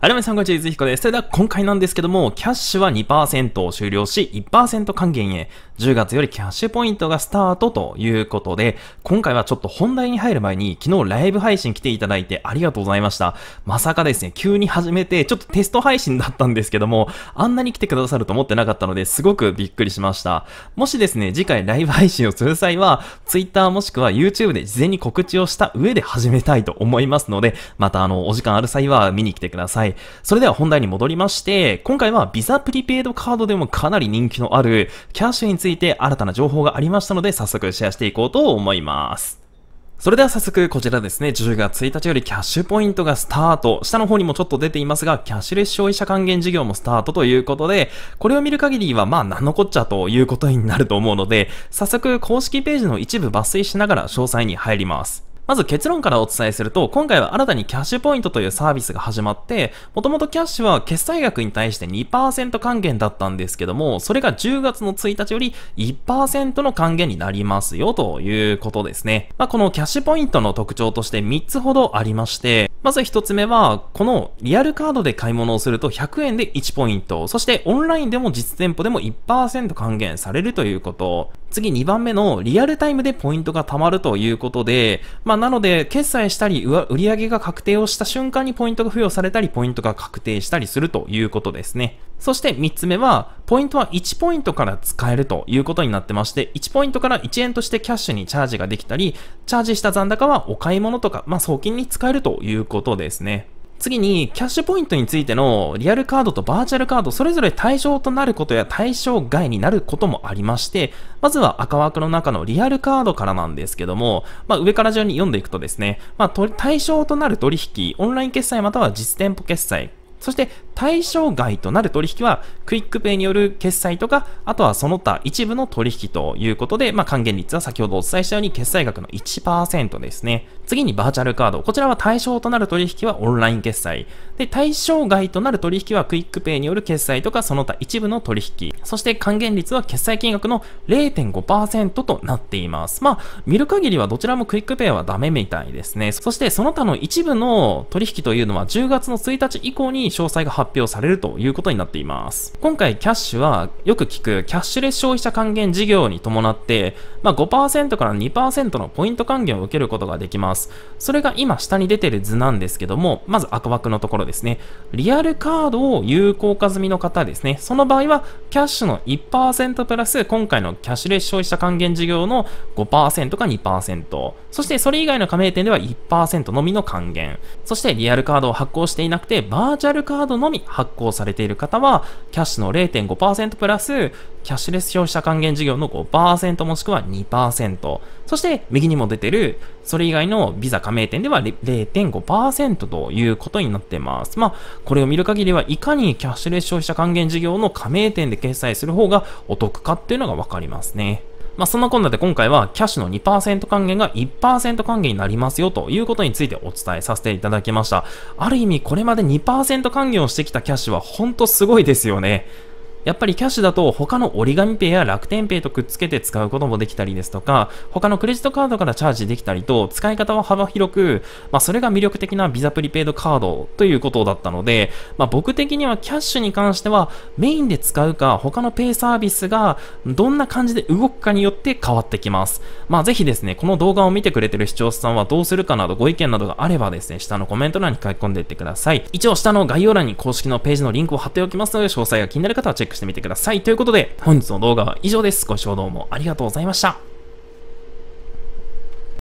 はい、皆さん、こんにちは。ゆずひこです。それでは、今回なんですけども、キャッシュは2%を終了し、1%還元へ。10月よりキャッシュポイントがスタートということで、今回はちょっと本題に入る前に、昨日ライブ配信来ていただいてありがとうございました。まさかですね、急に始めて、ちょっとテスト配信だったんですけども、あんなに来てくださると思ってなかったので、すごくびっくりしました。もしですね、次回ライブ配信をする際は、Twitter もしくは YouTube で事前に告知をした上で始めたいと思いますので、またあの、お時間ある際は見に来てください。それでは本題に戻りまして、今回は Visa プリペイドカードでもかなり人気のある、キャッシュについてついて新たな情報がありましたので、早速シェアしていこうと思います。それでは早速こちらですね、10月1日よりキャッシュポイントがスタート。下の方にもちょっと出ていますが、キャッシュレス消費者還元事業もスタートということで、これを見る限りはまあ何のこっちゃということになると思うので、早速公式ページの一部抜粋しながら詳細に入ります。まず結論からお伝えすると、今回は新たにキャッシュポイントというサービスが始まって、もともとキャッシュは決済額に対して2%還元だったんですけども、それが10月の1日より1%の還元になりますよということですね。まあ、このキャッシュポイントの特徴として3つほどありまして、まず一つ目は、このリアルカードで買い物をすると100円で1ポイント、そしてオンラインでも実店舗でも1%還元されるということ。次2番目のリアルタイムでポイントが貯まるということで、まあなので決済したり売上が確定をした瞬間にポイントが付与されたりポイントが確定したりするということですね。そして3つ目は、ポイントは1ポイントから使えるということになってまして、1ポイントから1円としてキャッシュにチャージができたり、チャージした残高はお買い物とか、まあ、送金に使えるということですね。次に、キャッシュポイントについてのリアルカードとバーチャルカード、それぞれ対象となることや対象外になることもありまして、まずは赤枠の中のリアルカードからなんですけども、まあ、上から順に読んでいくとですね、まあ、対象となる取引、オンライン決済または実店舗決済、そして対象外となる取引は、クイックペイによる決済とか、あとはその他一部の取引ということで、まあ、還元率は先ほどお伝えしたように決済額の1%ですね。次にバーチャルカード。こちらは対象となる取引はオンライン決済。で、対象外となる取引はクイックペイによる決済とか、その他一部の取引。そして還元率は決済金額の0.5%となっています。まあ、見る限りはどちらもクイックペイはダメみたいですね。そしてその他の一部の取引というのは10月の1日以降に詳細が発発表されるということになっています。今回キャッシュはよく聞くキャッシュレス消費者還元事業に伴って、まあ、5%から2%のポイント還元を受けることができます。それが今下に出てる図なんですけども、まず赤枠のところですね。リアルカードを有効化済みの方ですね。その場合はキャッシュの1%プラス今回のキャッシュレス消費者還元事業の5%か2%。そしてそれ以外の加盟店では1%のみの還元。そしてリアルカードを発行していなくてバーチャルカードのみに発行されている方は、キャッシュの0.5%プラス、キャッシュレス消費者還元事業の5%もしくは2%。そして右にも出てる、それ以外のビザ加盟店では0.5%ということになってます。まあ、これを見る限りはいかにキャッシュレス消費者還元事業の加盟店で決済する方がお得かっていうのがわかりますね。まあ、そんなこんなで今回はキャッシュの2%還元が1%還元になりますよということについてお伝えさせていただきました。ある意味これまで2%還元をしてきたキャッシュはほんとすごいですよね。やっぱりキャッシュだと他の折り紙ペイや楽天ペイとくっつけて使うこともできたりですとか、他のクレジットカードからチャージできたりと、使い方は幅広く、まあそれが魅力的なビザプリペイドカードということだったので、まあ僕的にはキャッシュに関してはメインで使うか他のペイサービスがどんな感じで動くかによって変わってきます。まあぜひですね、この動画を見てくれてる視聴者さんはどうするかなどご意見などがあればですね、下のコメント欄に書き込んでいってください。一応下の概要欄に公式のページのリンクを貼っておきますので、詳細が気になる方はチェックしてみてください。ということで、本日の動画は以上です。ご視聴どうもありがとうございました。